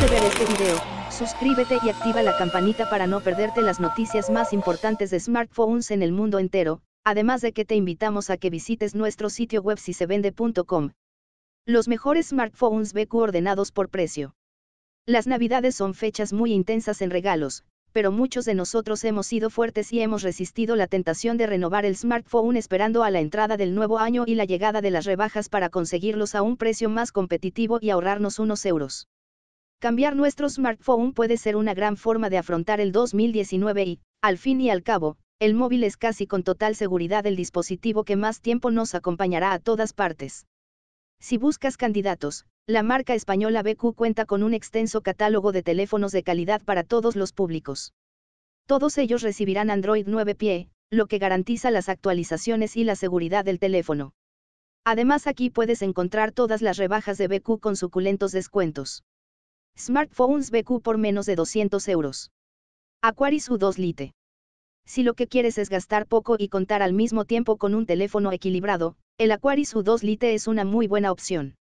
de ver este video, suscríbete y activa la campanita para no perderte las noticias más importantes de smartphones en el mundo entero, además de que te invitamos a que visites nuestro sitio web si vende.com. Los mejores smartphones BQ ordenados por precio. Las navidades son fechas muy intensas en regalos, pero muchos de nosotros hemos sido fuertes y hemos resistido la tentación de renovar el smartphone esperando a la entrada del nuevo año y la llegada de las rebajas para conseguirlos a un precio más competitivo y ahorrarnos unos euros. Cambiar nuestro smartphone puede ser una gran forma de afrontar el 2019 y, al fin y al cabo, el móvil es casi con total seguridad el dispositivo que más tiempo nos acompañará a todas partes. Si buscas candidatos, la marca española BQ cuenta con un extenso catálogo de teléfonos de calidad para todos los públicos. Todos ellos recibirán Android 9 pie, lo que garantiza las actualizaciones y la seguridad del teléfono. Además aquí puedes encontrar todas las rebajas de BQ con suculentos descuentos. Smartphones BQ por menos de 200 euros. Aquaris U2 Lite. Si lo que quieres es gastar poco y contar al mismo tiempo con un teléfono equilibrado, el Aquaris U2 Lite es una muy buena opción.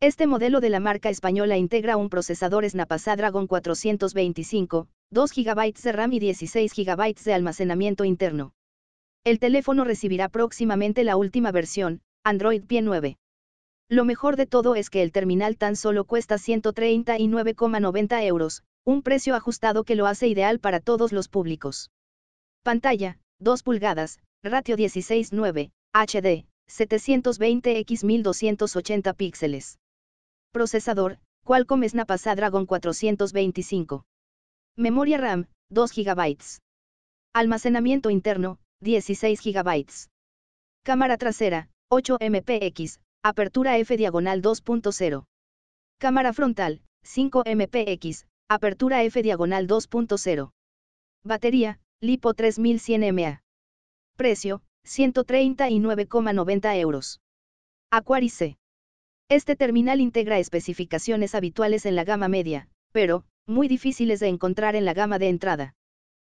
Este modelo de la marca española integra un procesador Snapdragon 425, 2 GB de RAM y 16 GB de almacenamiento interno. El teléfono recibirá próximamente la última versión, Android Pie 9. Lo mejor de todo es que el terminal tan solo cuesta 139,90 euros, un precio ajustado que lo hace ideal para todos los públicos. Pantalla, 2 pulgadas, ratio 16:9, HD, 720x1280 píxeles. Procesador, Qualcomm Snapdragon 425. Memoria RAM, 2 GB. Almacenamiento interno, 16 GB. Cámara trasera, 8 MPX, Apertura F diagonal 2.0. Cámara frontal, 5 MPX, apertura F diagonal 2.0. Batería, LiPo 3100 mAh. Precio, 139,90 euros. Aquaris C. Este terminal integra especificaciones habituales en la gama media, pero, muy difíciles de encontrar en la gama de entrada.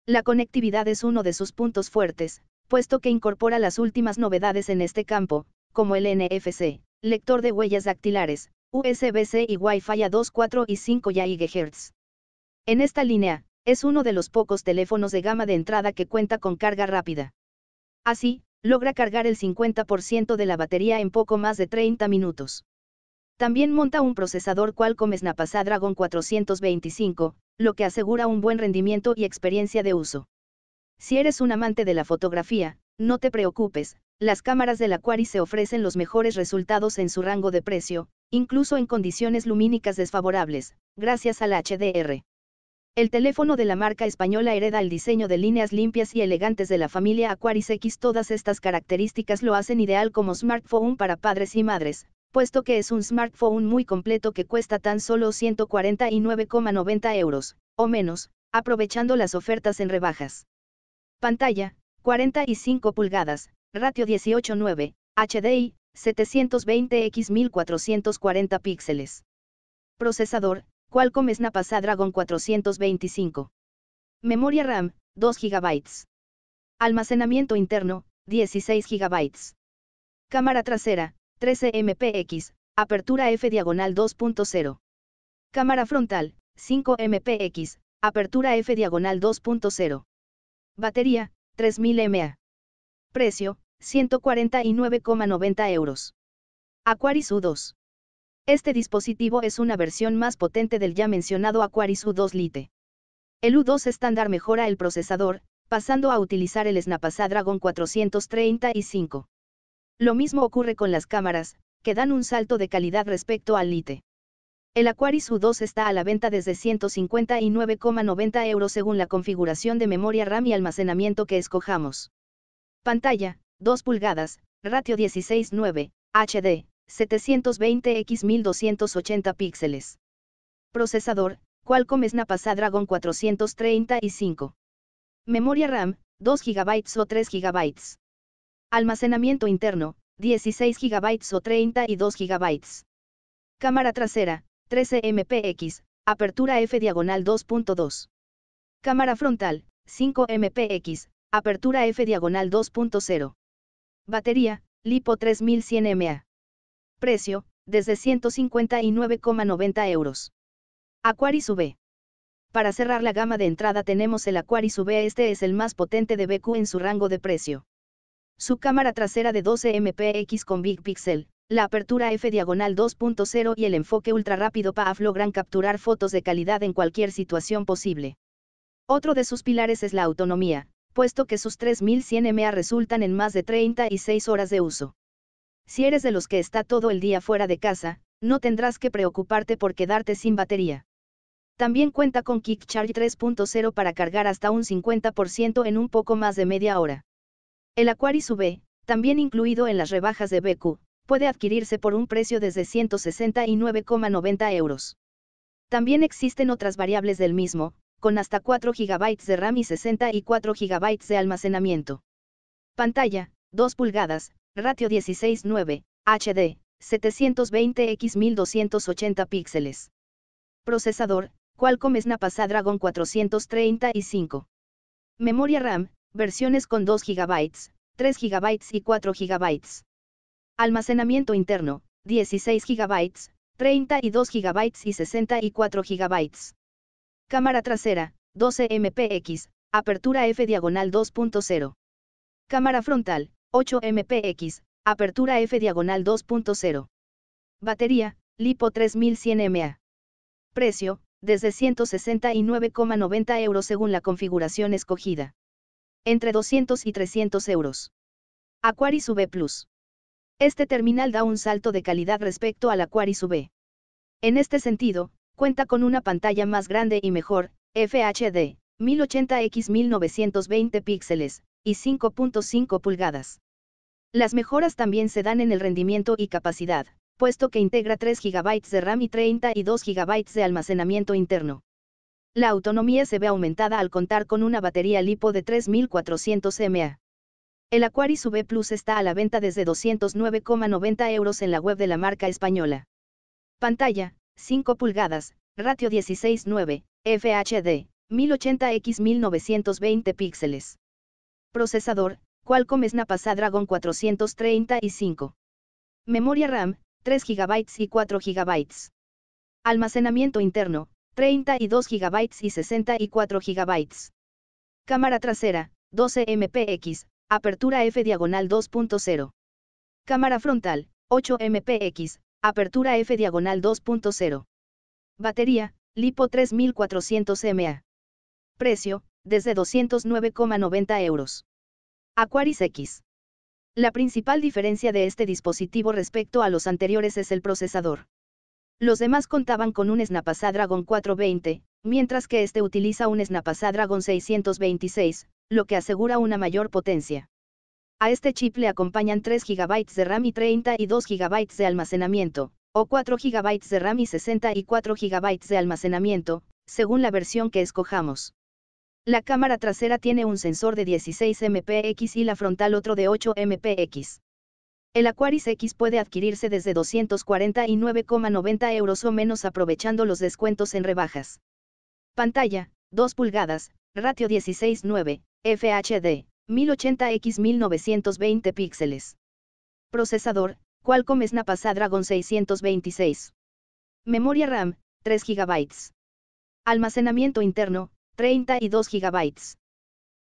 La conectividad es uno de sus puntos fuertes, puesto que incorpora las últimas novedades en este campo, como el NFC, lector de huellas dactilares, USB-C y Wi-Fi a 4 y 5 GHz. En esta línea, es uno de los pocos teléfonos de gama de entrada que cuenta con carga rápida. Así, logra cargar el 50% de la batería en poco más de 30 minutos. También monta un procesador Qualcomm Snapdragon 425, lo que asegura un buen rendimiento y experiencia de uso. Si eres un amante de la fotografía, no te preocupes, las cámaras del Aquaris se ofrecen los mejores resultados en su rango de precio, incluso en condiciones lumínicas desfavorables, gracias al HDR. El teléfono de la marca española hereda el diseño de líneas limpias y elegantes de la familia Aquaris X. Todas estas características lo hacen ideal como smartphone para padres y madres, puesto que es un smartphone muy completo que cuesta tan solo 149,90 euros, o menos, aprovechando las ofertas en rebajas. Pantalla, 45 pulgadas, Ratio 18:9, HDI, 720x1440 píxeles. Procesador, Qualcomm Snapdragon 425. Memoria RAM, 2 GB. Almacenamiento interno, 16 GB. Cámara trasera, 13 MPX, apertura F diagonal 2.0. Cámara frontal, 5 MPX, apertura F diagonal 2.0. Batería, 3000 mAh. Precio, 149,90 euros. Aquaris U2. Este dispositivo es una versión más potente del ya mencionado Aquaris U2 Lite. El U2 estándar mejora el procesador, pasando a utilizar el Snapdragon 435. Lo mismo ocurre con las cámaras, que dan un salto de calidad respecto al Lite. El Aquaris U2 está a la venta desde 159,90 euros según la configuración de memoria RAM y almacenamiento que escojamos. Pantalla, 2 pulgadas, ratio 16:9, HD, 720x1280 píxeles. Procesador, Qualcomm Snapdragon 435. Memoria RAM, 2 GB o 3 GB. Almacenamiento interno, 16 GB o 32 GB. Cámara trasera, 13 MPX, apertura F diagonal 2.2. Cámara frontal, 5 MPX, apertura F diagonal 2.0. Batería, Lipo 3100 mA. Precio, desde 159,90 euros. Aquaris V. E. Para cerrar la gama de entrada tenemos el Aquaris V, e, este es el más potente de BQ en su rango de precio. Su cámara trasera de 12 mpx con Big Pixel, la apertura f diagonal 2.0 y el enfoque ultra rápido PAF logran capturar fotos de calidad en cualquier situación posible. Otro de sus pilares es la autonomía, puesto que sus 3100 MA resultan en más de 36 horas de uso. Si eres de los que está todo el día fuera de casa, no tendrás que preocuparte por quedarte sin batería. También cuenta con Kick Charge 3.0 para cargar hasta un 50% en un poco más de media hora. El Aquaris V, e, también incluido en las rebajas de BQ, puede adquirirse por un precio desde 169,90 euros. También existen otras variables del mismo, con hasta 4 GB de RAM y 64 GB de almacenamiento. Pantalla, 2 pulgadas, ratio 16:9, HD, 720x1280 píxeles. Procesador, Qualcomm Snapdragon 435. Memoria RAM, versiones con 2 GB, 3 GB y 4 GB. Almacenamiento interno, 16 GB, 32 GB y 64 GB. Cámara trasera, 12 mpx, apertura f diagonal 2.0. Cámara frontal, 8 mpx, apertura f diagonal 2.0. Batería, Lipo 3100 mA. Precio, desde 169,90 euros según la configuración escogida. Entre 200 y 300 euros. Aquaris B Plus. Este terminal da un salto de calidad respecto al Aquaris B. En este sentido, cuenta con una pantalla más grande y mejor, FHD, 1080x1920 píxeles, y 5.5 pulgadas. Las mejoras también se dan en el rendimiento y capacidad, puesto que integra 3 GB de RAM y 32 GB de almacenamiento interno. La autonomía se ve aumentada al contar con una batería LiPo de 3400 mAh. El Aquaris V Plus está a la venta desde 209,90 euros en la web de la marca española. Pantalla, 5 pulgadas, ratio 16:9, FHD, 1080x 1920 píxeles. Procesador, Qualcomm Snapdragon 435. Memoria RAM, 3 GB y 4 GB. Almacenamiento interno, 32 GB y 64 GB. Cámara trasera, 12 MPX, apertura F diagonal 2.0. Cámara frontal, 8 MPX, Apertura F diagonal 2.0. Batería, Lipo 3400 mA. Precio, desde 209,90 euros. Aquaris X. La principal diferencia de este dispositivo respecto a los anteriores es el procesador. Los demás contaban con un Snapdragon 420, mientras que este utiliza un Snapdragon 626, lo que asegura una mayor potencia. A este chip le acompañan 3 GB de RAM y 32 GB de almacenamiento, o 4 GB de RAM y 64 GB de almacenamiento, según la versión que escojamos. La cámara trasera tiene un sensor de 16 MPX y la frontal otro de 8 MPX. El Aquaris X puede adquirirse desde 249,90 euros o menos aprovechando los descuentos en rebajas. Pantalla, 2 pulgadas, ratio 16:9, FHD. 1080x 1920 píxeles. Procesador, Qualcomm Snapdragon 626. Memoria RAM, 3 GB. Almacenamiento interno, 32 GB.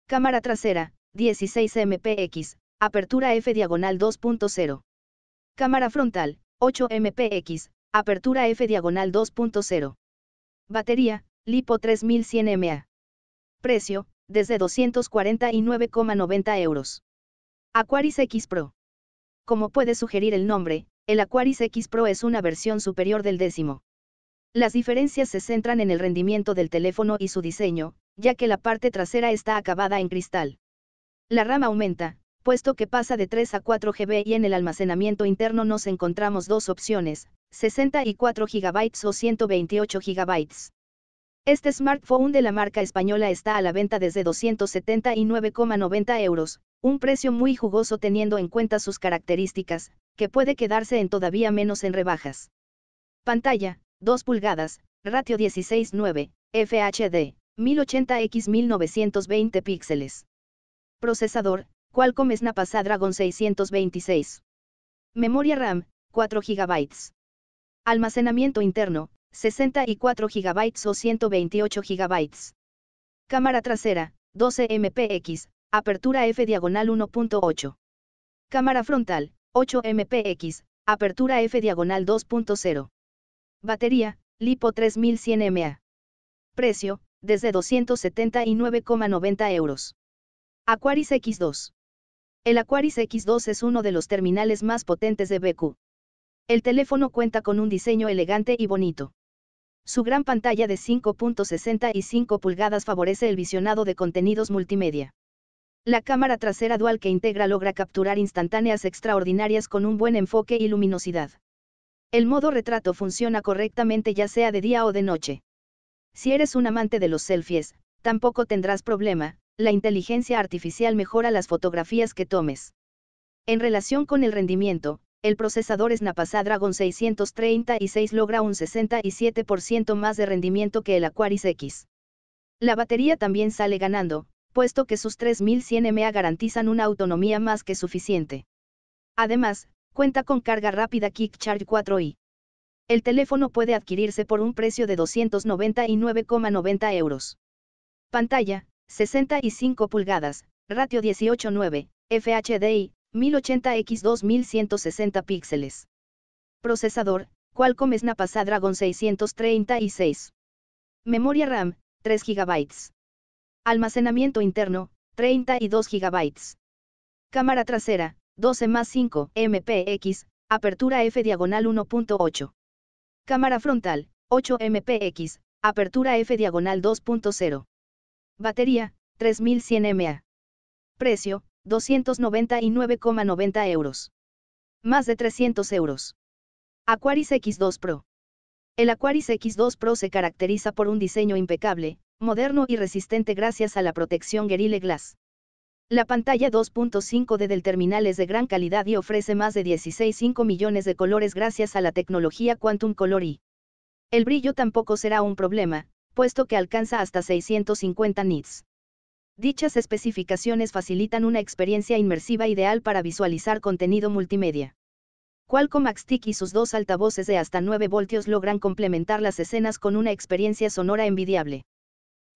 Cámara trasera, 16 MPX, apertura F diagonal 2.0. Cámara frontal, 8 MPX, apertura F diagonal 2.0. Batería, LiPo 3100 ma Precio, desde 249,90 euros. Aquaris X Pro. Como puede sugerir el nombre, el Aquaris X Pro es una versión superior del décimo. Las diferencias se centran en el rendimiento del teléfono y su diseño, ya que la parte trasera está acabada en cristal. La rama aumenta, puesto que pasa de 3 a 4 GB y en el almacenamiento interno nos encontramos dos opciones, 64 GB o 128 GB. Este smartphone de la marca española está a la venta desde 279,90 euros, un precio muy jugoso teniendo en cuenta sus características, que puede quedarse en todavía menos en rebajas. Pantalla, 2 pulgadas, ratio 16:9, FHD, 1080x 1920 píxeles. Procesador, Qualcomm Snapdragon 626. Memoria RAM, 4 GB. Almacenamiento interno, 64 GB o 128 GB. Cámara trasera, 12 MPX, apertura F diagonal 1.8. Cámara frontal, 8 MPX, apertura F diagonal 2.0. Batería, LiPo 3100 mAh. Precio, desde 279,90 euros. Aquaris X2. El Aquaris X2 es uno de los terminales más potentes de BQ. El teléfono cuenta con un diseño elegante y bonito. Su gran pantalla de 5.65 pulgadas favorece el visionado de contenidos multimedia. La cámara trasera dual que integra logra capturar instantáneas extraordinarias con un buen enfoque y luminosidad. El modo retrato funciona correctamente ya sea de día o de noche. Si eres un amante de los selfies, tampoco tendrás problema, la inteligencia artificial mejora las fotografías que tomes. En relación con el rendimiento, el procesador Snapdragon Dragon 636 logra un 67% más de rendimiento que el Aquaris X. La batería también sale ganando, puesto que sus 3100 mAh garantizan una autonomía más que suficiente. Además, cuenta con carga rápida Kick Charge 4i. El teléfono puede adquirirse por un precio de 299,90 euros. Pantalla, 65 pulgadas, ratio 18:9, FHDI, 1080x 2160 píxeles. Procesador, Qualcomm Snapdragon 636. Memoria RAM, 3 GB. Almacenamiento interno, 32 GB. Cámara trasera, 12 más 5 MPX, apertura F diagonal 1.8. Cámara frontal, 8 MPX, apertura F diagonal 2.0. Batería, 3100 mAh. Precio, 299,90 euros. Más de 300 euros. Aquaris X2 Pro. El Aquaris X2 Pro se caracteriza por un diseño impecable, moderno y resistente gracias a la protección Guerrilla Glass. La pantalla 2.5D del terminal es de gran calidad y ofrece más de 16.5 millones de colores gracias a la tecnología Quantum Color I. el brillo tampoco será un problema, puesto que alcanza hasta 650 nits. Dichas especificaciones facilitan una experiencia inmersiva ideal para visualizar contenido multimedia. Qualcomm Axtic y sus dos altavoces de hasta 9 voltios logran complementar las escenas con una experiencia sonora envidiable.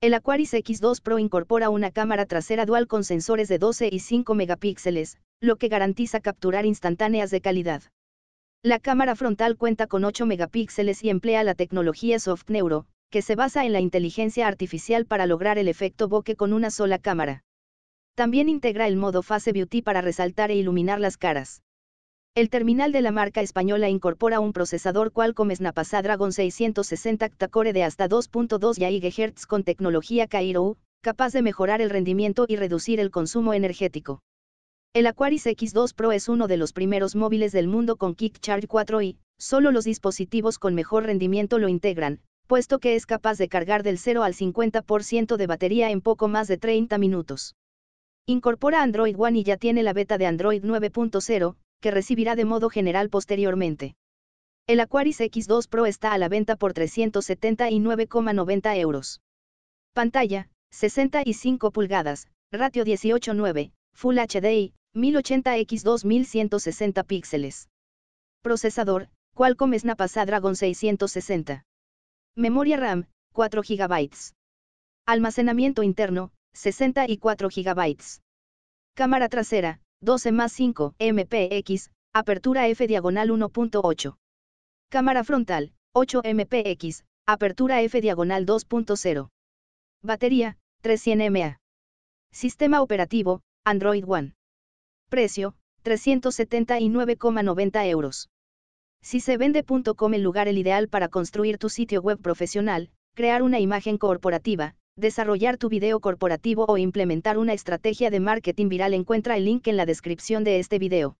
El Aquaris X2 Pro incorpora una cámara trasera dual con sensores de 12 y 5 megapíxeles, lo que garantiza capturar instantáneas de calidad. La cámara frontal cuenta con 8 megapíxeles y emplea la tecnología Soft Neuro que se basa en la inteligencia artificial para lograr el efecto bokeh con una sola cámara. También integra el modo fase Beauty para resaltar e iluminar las caras. El terminal de la marca española incorpora un procesador Qualcomm Snapdragon 660 octa-core de hasta 2.2 GHz con tecnología Cairo, capaz de mejorar el rendimiento y reducir el consumo energético. El Aquaris X2 Pro es uno de los primeros móviles del mundo con Kick Charge 4 y, solo los dispositivos con mejor rendimiento lo integran, puesto que es capaz de cargar del 0 al 50% de batería en poco más de 30 minutos. Incorpora Android One y ya tiene la beta de Android 9.0, que recibirá de modo general posteriormente. El Aquaris X2 Pro está a la venta por 379,90 euros. Pantalla, 65 pulgadas, ratio 18.9, Full HD, 1080 x 2160 píxeles. Procesador, Qualcomm Snapdragon 660. Memoria RAM, 4 GB. Almacenamiento interno, 64 GB. Cámara trasera, 12 más 5 MPX, apertura F diagonal 1.8. Cámara frontal, 8 MPX, apertura F diagonal 2.0. Batería, 300 mAh. Sistema operativo, Android One. Precio, 379,90 euros. Si se vende.com el lugar el ideal para construir tu sitio web profesional, crear una imagen corporativa, desarrollar tu video corporativo o implementar una estrategia de marketing viral encuentra el link en la descripción de este video.